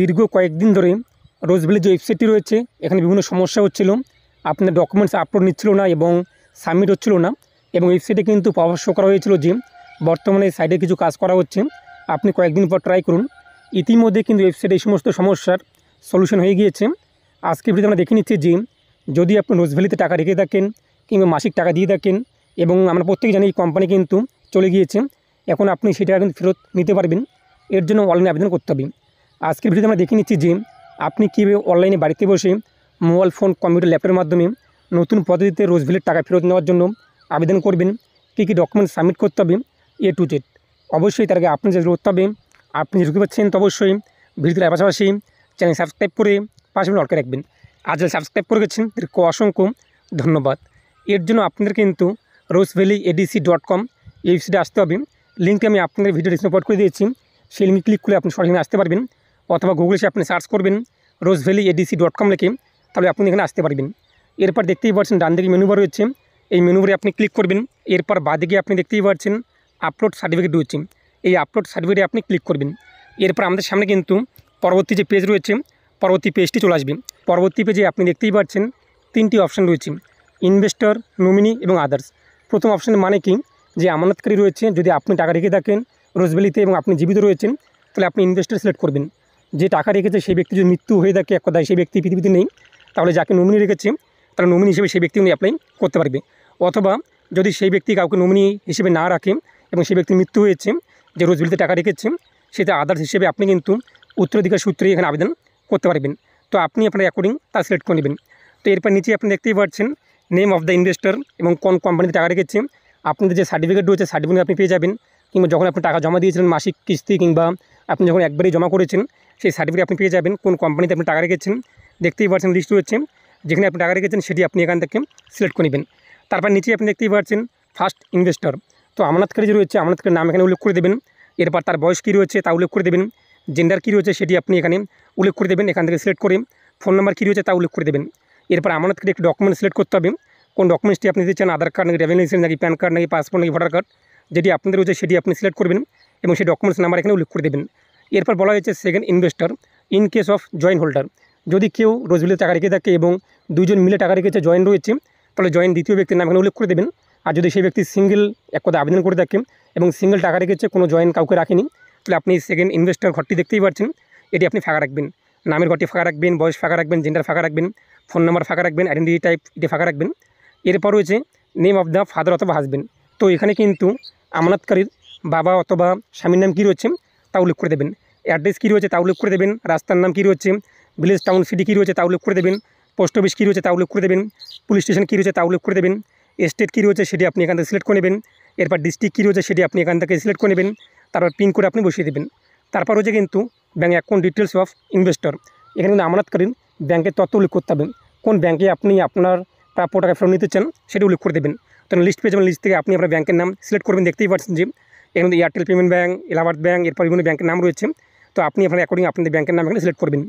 দীর্ঘ কয়েকদিন ধরে রোজভ্যালি যে ওয়েবসাইটটি রয়েছে এখানে বিভিন্ন সমস্যা হচ্ছিল আপনার ডকুমেন্টস আপলোড নিচ্ছিল না এবং সাবমিট হচ্ছিল না এবং ওয়েবসাইটে কিন্তু পরামর্শ করা হয়েছিল যে বর্তমানে এই সাইডে কিছু কাজ করা হচ্ছে আপনি কয়েকদিন পর ট্রাই করুন ইতিমধ্যে কিন্তু ওয়েবসাইটে এই সমস্ত সমস্যার সলিউশন হয়ে গিয়েছে আজকে ভিতরে আমরা দেখে নিচ্ছি যে যদি আপনি রোজভ্যালিতে টাকা রেখে থাকেন কিংবা মাসিক টাকা দিয়ে থাকেন এবং আমরা প্রত্যেকে জানি এই কোম্পানি কিন্তু চলে গিয়েছে এখন আপনি সেই টাকা কিন্তু ফেরত নিতে পারবেন এর জন্য অনলাইনে আবেদন করতে হবে আজকের ভিডিওতে আমরা দেখে নিচ্ছি যে আপনি কীভাবে অনলাইনে বাড়িতে বসে মোবাইল ফোন কম্পিউটার ল্যাপটপের মাধ্যমে নতুন পদ্ধতিতে রোজভেলের টাকা ফেরত নেওয়ার জন্য আবেদন করবেন কী কী ডকুমেন্ট সাবমিট করতে হবে এ টু জেড অবশ্যই তার আগে আপনি যেগুলো করতে হবে আপনি ঢুকে পাচ্ছেন তো অবশ্যই ভিডিওতে পাশাপাশি চ্যানেল সাবস্ক্রাইব করে পাশে অটকে রাখবেন আজ সাবস্ক্রাইব করে গেছেন তাদেরকে অসংখ্য ধন্যবাদ এর জন্য আপনাদের কিন্তু Rose Valley ADC dot com ওয়েবসাইটে আসতে হবে লিঙ্কটি আমি আপনাদের ভিডিও ডিসপোর্ট করে দিয়েছি সেই লিঙ্ক ক্লিক করে আপনি সরাসরি আসতে পারবেন অথবা গুগলসে আপনি সার্চ করবেন Rose Valley ADC dot com লিখে তাহলে আপনি এখানে আসতে পারবেন এরপর দেখতেই পাচ্ছেন ডান দিকে মেনুবার রয়েছে এই মেনুবারে আপনি ক্লিক করবেন এরপর বাদিকে আপনি দেখতেই পাচ্ছেন আপলোড সার্টিফিকেট রয়েছে এই আপলোড সার্টিফিকেটে আপনি ক্লিক করবেন এরপর আমাদের সামনে কিন্তু পরবর্তী যে পেজ রয়েছে পরবর্তী পেজটি চলে আসবে পরবর্তী পেজে আপনি দেখতেই পাচ্ছেন তিনটি অপশান রয়েছে ইনভেস্টর নমিনি এবং আদার্স প্রথম অপশান মানে কি যে আমানতকারী রয়েছে যদি আপনি টাকা রেখে থাকেন রোজবেলিতে এবং আপনি জীবিত রয়েছেন তাহলে আপনি ইনভেস্টর সিলেক্ট করবেন যে টাকা রেখেছে সেই ব্যক্তি যদি মৃত্যু হয়ে থাকে এক কথায় সেই ব্যক্তি পৃথিবীতে নেই তাহলে যাকে নমিনি রেখেছে তারা নমিনি হিসেবে সেই ব্যক্তি উনি অ্যাপ্লাই করতে পারবে অথবা যদি সেই ব্যক্তি কাউকে নমিনি হিসেবে না রাখে এবং সেই ব্যক্তি মৃত্যু হয়েছে যে রোজবিলিতে টাকা রেখেছে সেটা আদার্স হিসেবে আপনি কিন্তু উত্তরাধিকার সূত্রে এখানে আবেদন করতে পারবেন তো আপনি আপনার অ্যাকর্ডিং তা সিলেক্ট করে নেবেন তো এরপর নিচে আপনি দেখতেই পাচ্ছেন নেম অফ দ্য ইনভেস্টার এবং কোন কোম্পানিতে টাকা রেখেছে আপনাদের যে সার্টিফিকেট রয়েছে সার্টিফিকেট আপনি পেয়ে যাবেন কিংবা যখন আপনি টাকা জমা দিয়েছিলেন মাসিক কিস্তি কিংবা আপনি যখন একবারেই জমা করেছেন সেই সার্টিফিকেট আপনি পেয়ে যাবেন কোন কোম্পানিতে আপনি টাকা রেখেছেন দেখতেই পাচ্ছেন লিস্ট রয়েছে যেখানে আপনি টাকা রেখেছেন সেটি আপনি এখান থেকে সিলেক্ট করে নেবেন তারপর নিচে আপনি দেখতেই পাচ্ছেন ফার্স্ট ইনভেস্টর তো আমানতকারী যে রয়েছে আমানতকারীর নাম এখানে উল্লেখ করে দেবেন এরপর তার বয়স কী রয়েছে তা উল্লেখ করে দেবেন জেন্ডার কী রয়েছে সেটি আপনি এখানে উল্লেখ করে দেবেন এখান থেকে সিলেক্ট করে ফোন নাম্বার কী রয়েছে তা উল্লেখ করে দেবেন এরপর আমানতকারী একটি ডকুমেন্ট সিলেক্ট করতে হবে কোন ডকুমেন্টসটি আপনি দিতে চান আধার কার্ড নাকি ড্রাইভিং লাইসেন্স নাকি প্যান কার্ড নাকি পাসপোর্ট নাকি ভোটার কার্ড যেটি আপনাদের রয়েছে সেটি আপনি সিলেক্ট করবেন এবং সেই ডকুমেন্টস নাম্বার এখানে উল্লেখ করে দেবেন এরপর বলা হয়েছে second investor in case of joint holder যদি কেউ রোজবিলে টাকা রেখে থাকে এবং দুজন মিলে টাকা রেখেছে জয়েন্ট রয়েছে তাহলে জয়েন্ট দ্বিতীয় ব্যক্তির নাম এখানে উল্লেখ করে দেবেন আর যদি সেই ব্যক্তি সিঙ্গেল এক কথা আবেদন করে থাকে এবং সিঙ্গেল টাকা রেখেছে কোনো জয়েন্ট কাউকে রাখেনি তাহলে আপনি সেকেন্ড ইনভেস্টর ঘরটি দেখতেই পাচ্ছেন এটি আপনি ফাঁকা রাখবেন নামের ঘরটি ফাঁকা রাখবেন বয়স ফাঁকা রাখবেন জেন্ডার ফাঁকা রাখবেন ফোন নাম্বার ফাঁকা রাখবেন আইডেন্টিটি টাইপ এটি ফাঁকা রাখবেন এরপর রয়েছে নেম অফ দ্য ফাদার অথবা হাজবেন্ড তো এখানে কিন্তু আমানতকারীর বাবা অথবা স্বামীর নাম কী রয়েছে তা উল্লেখ করে দেবেন অ্যাড্রেস কী রয়েছে তা উল্লেখ করে দেবেন রাস্তার নাম কী রয়েছে ভিলেজ টাউন সিটি কী রয়েছে তা উল্লেখ করে দেবেন পোস্ট অফিস কী রয়েছে তা উল্লেখ করে দেবেন পুলিশ স্টেশন কী রয়েছে তা উল্লেখ করে দেবেন স্টেট কী রয়েছে সেটি আপনি এখান থেকে সিলেক্ট করে নেবেন এরপর ডিস্ট্রিক্ট কী রয়েছে সেটি আপনি এখান থেকে সিলেক্ট করে নেবেন তারপর পিন করে আপনি বসিয়ে দেবেন তারপর রয়েছে কিন্তু bank account details of investor এখানে কিন্তু আমানতকালীন ব্যাংকের তথ্য উল্লেখ করতে হবে কোন ব্যাঙ্কে আপনি আপনার প্রাপ্য টাকা ফেরত নিতে চান সেটি উল্লেখ করে দেবেন তখন লিস্ট পেয়ে যাবেন লিস্ট থেকে আপনি আপনার ব্যাংকের নাম সিলেক্ট করবেন দেখতেই পাচ্ছেন যে এখানে মধ্যে Airtel payment bank Allahabad bank এরপর বিভিন্ন ব্যাঙ্কের নাম রয়েছে তো আপনি এখানে অ্যাকর্ডিং আপনাদের ব্যাঙ্কের নাম এখানে সিলেক্ট করবেন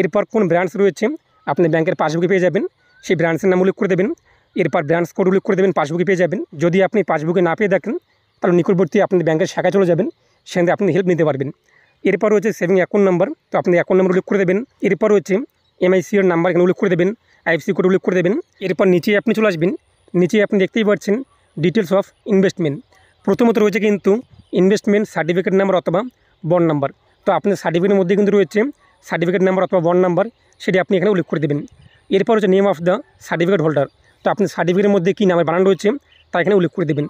এরপর কোন ব্রাঞ্চ রয়েছে আপনি ব্যাঙ্কের পাসবুকে পেয়ে যাবেন সেই ব্রাঞ্চের নাম উল্লেখ করে দেবেন এরপর ব্রাঞ্চ কোড উল্লেখ করে দেবেন পাসবুকে পেয়ে যাবেন যদি আপনি পাসবুকে না পেয়ে দেখেন তাহলে নিকটবর্তী আপনাদের ব্যাঙ্কের শাখায় চলে যাবেন সেখানে আপনি হেল্প নিতে পারবেন এরপর রয়েছে সেভিং অ্যাকাউন্ট নাম্বার তো আপনি অ্যাকাউন্ট নাম্বার উল্লেখ করে দেবেন এরপর রয়েছে এমআইসিওর নাম্বার এখানে উল্লেখ করে দেবেন আইএফসি কোড উল্লেখ করে দেবেন এরপর নিচে আপনি চলে আসবেন নিচে আপনি দেখতেই পাচ্ছেন ডিটেলস অফ ইনভেস্টমেন্ট প্রথমত রয়েছে কিন্তু ইনভেস্টমেন্ট সার্টিফিকেট নাম্বার অথবা বন্ড নাম্বার তো আপনার সার্টিফিকেটের মধ্যে কিন্তু রয়েছে সার্টিফিকেট নাম্বার অথবা বন্ড নাম্বার সেটি আপনি এখানে উল্লেখ করে দেবেন এরপর হচ্ছে name of the certificate holder তো আপনি সার্টিফিকেটের মধ্যে কী নামে বানানো রয়েছে তা এখানে উল্লেখ করে দেবেন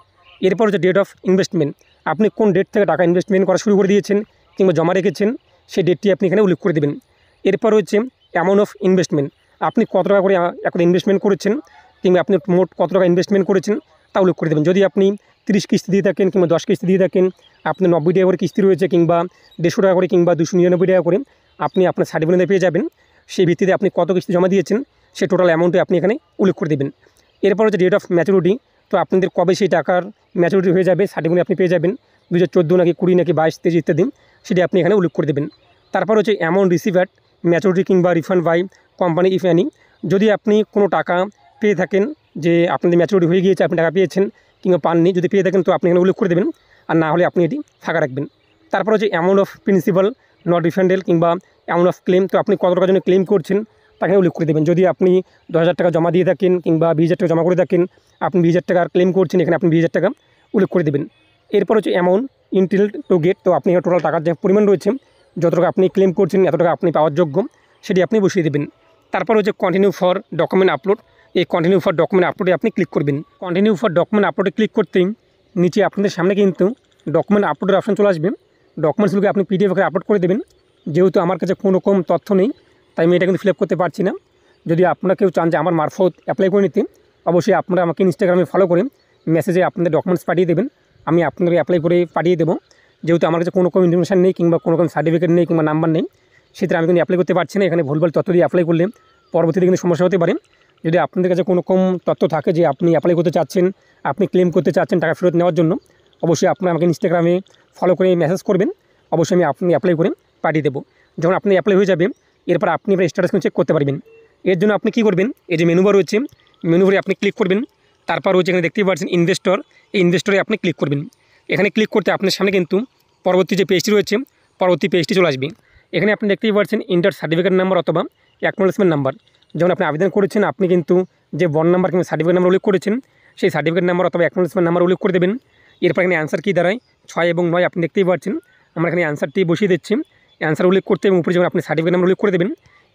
এরপর হচ্ছে ডেট অফ ইনভেস্টমেন্ট আপনি কোন ডেট থেকে টাকা ইনভেস্টমেন্ট করা শুরু করে দিয়েছেন কিংবা জমা রেখেছেন সেই ডেটটি আপনি এখানে উল্লেখ করে দেবেন এরপর হচ্ছে অ্যামাউন্ট অফ ইনভেস্টমেন্ট আপনি কত টাকা করে এখন ইনভেস্টমেন্ট করেছেন কিংবা আপনি মোট কত টাকা ইনভেস্টমেন্ট করেছেন তা উল্লেখ করে দেবেন যদি আপনি তিরিশ কিস্তি দিয়ে থাকেন কিংবা দশ কিস্তি দিয়ে থাকেন আপনার নব্বই টাকা করে কিস্তি রয়েছে কিংবা দেড়শো টাকা করে কিংবা দুশো নিরানব্বই টাকা করে আপনি আপনার সার্টিফিকেটে পেয়ে যাবেন সেই ভিত্তিতে আপনি কত কিস্তি জমা দিয়েছেন সে টোটাল অ্যামাউন্টে আপনি এখানে উল্লেখ করে দেবেন এরপর হচ্ছে ডেট অফ ম্যাচুরিটি তো আপনাদের কবে সেই টাকার ম্যাচুরিটি হয়ে যাবে সার্টিফিকেট আপনি পেয়ে যাবেন দু হাজার চোদ্দো নাকি কুড়ি নাকি বাইশ তেইশ ইত্যাদি সেটি আপনি এখানে উল্লেখ করে দেবেন তারপর হচ্ছে অ্যামাউন্ট রিসিভ অ্যাট ম্যাচুরিটি কিংবা refund by company if any যদি আপনি কোনো টাকা পেয়ে থাকেন যে আপনাদের ম্যাচুরিটি হয়ে গিয়েছে আপনি টাকা পেয়েছেন কিংবা পাননি যদি পেয়ে থাকেন তো আপনি এখানে উল্লেখ করে দেবেন আর না হলে আপনি এটি ফাঁকা রাখবেন তারপর হচ্ছে amount of principal not refundable কিংবা অ্যামাউন্ট অফ ক্লেম তো আপনি কত টাকার জন্য ক্লেম করছেন তাকে উল্লেখ করে দেবেন যদি আপনি দশ টাকা জমা দিয়ে থাকেন কিংবা বিশ টাকা জমা করে থাকেন আপনি বিশ টাকা ক্লেম করছেন এখানে আপনি বিশ টাকা উল্লেখ করে দেবেন এরপর হচ্ছে অ্যামাউন্ট ইন্টিল টু গেট তো আপনি টোটাল টাকার যে পরিমাণ রয়েছে যত টাকা আপনি ক্লেম করছেন এত টাকা আপনি পাওয়ার যোগ্য সেটি আপনি বসিয়ে দেবেন তারপর হচ্ছে কন্টিনিউ ফর ডকুমেন্ট আপলোড এই কন্টিনিউ ফর ডকুমেন্ট আপলোডে আপনি ক্লিক করবেন কন্টিনিউ ফর ডকুমেন্ট আপলোডে ক্লিক করতেই নিচে আপনাদের সামনে কিন্তু ডকুমেন্ট আপলোডের অপশান চলে আসবে ডকুমেন্টসগুলোকে আপনি পিডিএফ করে আপলোড করে দেবেন যেহেতু আমার কাছে কোনো রকম তথ্য নেই তাই আমি এটা কিন্তু ফিল করতে পারছি না যদি আপনারা কেউ চান যে আমার মারফত অ্যাপ্লাই করে নিতে অবশ্যই আপনারা আমাকে ইনস্টাগ্রামে ফলো করে মেসেজে আপনাদের ডকুমেন্টস পাঠিয়ে দেবেন আমি আপনাদের অ্যাপ্লাই করে পাঠিয়ে দেবো যেহেতু আমার কাছে কোনো রকম ইনফরমেশান নেই কিংবা কোনো কোনো সার্টিফিকেট নেই কিংবা নাম্বার নেই সেটা আমি কিন্তু অ্যাপ্লাই করতে পারছি না এখানে ভুলভাল তথ্য দিয়ে অ্যাপ্লাই করলে পরবর্তীতে কিন্তু সমস্যা হতে পারে যদি আপনাদের কাছে কোনো কম তথ্য থাকে যে আপনি অ্যাপ্লাই করতে চাচ্ছেন আপনি ক্লেম করতে চাচ্ছেন টাকা ফেরত নেওয়ার জন্য অবশ্যই আপনি আমাকে ইনস্টাগ্রামে ফলো করে মেসেজ করবেন অবশ্যই আমি আপনি অ্যাপ্লাই করে পাঠিয়ে দেবো যখন আপনি অ্যাপ্লাই হয়ে যাবে এরপর আপনি আপনার স্ট্যাটাস চেক করতে পারবেন এর জন্য আপনি কি করবেন এই যে মেনুবার রয়েছে মেনুবারে আপনি ক্লিক করবেন তারপর রয়েছে এখানে দেখতেই পাচ্ছেন ইনভেস্টর এই ইনভেস্টরে আপনি ক্লিক করবেন এখানে ক্লিক করতে আপনার সামনে কিন্তু পরবর্তী যে পেজটি রয়েছে পরবর্তী পেজটি চলে আসবে এখানে আপনি দেখতেই পাচ্ছেন ইন্টার সার্টিফিকেট নাম্বার অথবা অ্যাকনোলেজমেন্ট নাম্বার যখন আপনি আবেদন করেছেন আপনি কিন্তু যে বন নাম্বার কিংবা সার্টিফিকেট নাম্বার উল্লেখ করেছেন সেই সার্টিফিকেট নাম্বার অথবা অ্যাকনোলেজমেন্ট নাম্বার উল্লেখ করে দেবেন এরপর এখানে অ্যান্সার কী দাঁড়ায় ছয় এবং নয় আপনি দেখতেই পাচ্ছেন আমরা এখানে অ্যান্সারটি বসিয়ে দিচ্ছি অ্যান্সার উল্লেখ করতে এবং উপরে যখন আপনি সার্টিফিকেট নাম্বার উল্লেখ করে দেবেন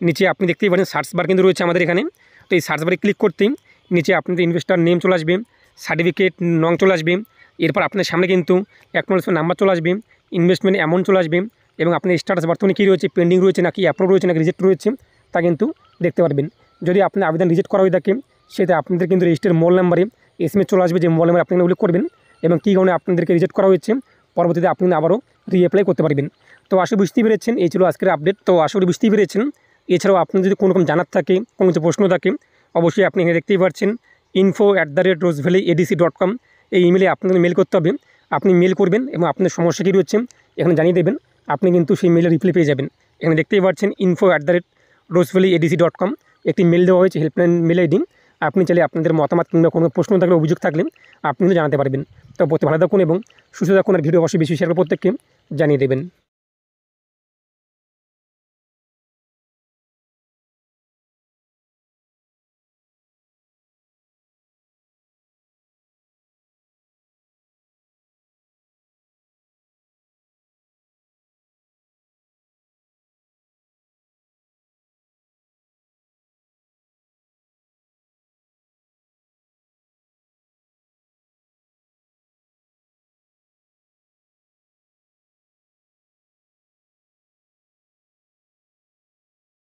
নিচে আপনি দেখতেই পাচ্ছেন সার্চ বার কিন্তু রয়েছে আমাদের এখানে তো এই সার্চ বারে ক্লিক করতেই নিচে আপনাদের ইনভেস্টার নেম চলে আসবে সার্টিফিকেট নং চলে আসবে এরপর আপনার সামনে কিন্তু অ্যাকনোলেজমেন্ট নাম্বার চলে আসবে ইনভেস্টমেন্ট অ্যামাউন্ট চলে আসবে এবং আপনার স্ট্যাটাস বর্তমানে কী রয়েছে পেন্ডিং রয়েছে নাকি অ্যাপ্রুভ রয়েছে নাকি রিজেক্ট রয়েছে তা কিন্তু দেখতে পারবেন যদি আপনি আবেদন রিজেক্ট করা হয়ে থাকে সেটা আপনাদের কিন্তু রেজিস্টার মোবাইল নাম্বারে এসএমএস চলে আসবে যে মোবাইল নাম্বার আপনি উল্লেখ করবেন এবং কী কারণে আপনাদেরকে রিজেক্ট করা হয়েছে পরবর্তীতে আপনি আবারও রিঅ্যাপ্লাই করতে পারবেন তো আশা বুঝতেই পেরেছেন এই ছিল আজকের আপডেট তো আসলে বুঝতেই পেরেছেন এছাড়াও আপনি যদি কোনো রকম জানার থাকে কোনো কিছু প্রশ্ন থাকে অবশ্যই আপনি এখানে দেখতেই পাচ্ছেন info at the rate Rose Valley ADC dot com এই ইমেলে আপনাকে মেল করতে হবে আপনি মেল করবেন এবং আপনার সমস্যা কী রয়েছে এখানে জানিয়ে দেবেন আপনি কিন্তু সেই মেলে রিপ্লাই পেয়ে যাবেন এখানে দেখতেই পাচ্ছেন info at the rate Rose Valley ADC dot com একটি মেল দেওয়া হয়েছে হেল্পলাইন মেল আইডি আপনি চাইলে আপনাদের মতামত কিংবা কোনো প্রশ্ন থাকলে অভিযোগ থাকলে আপনি জানাতে পারবেন তো প্রত্যেক ভালো থাকুন এবং সুস্থ থাকুন আর ভিডিও অবশ্যই বেশি শেয়ার প্রত্যেককে জানিয়ে দেবেন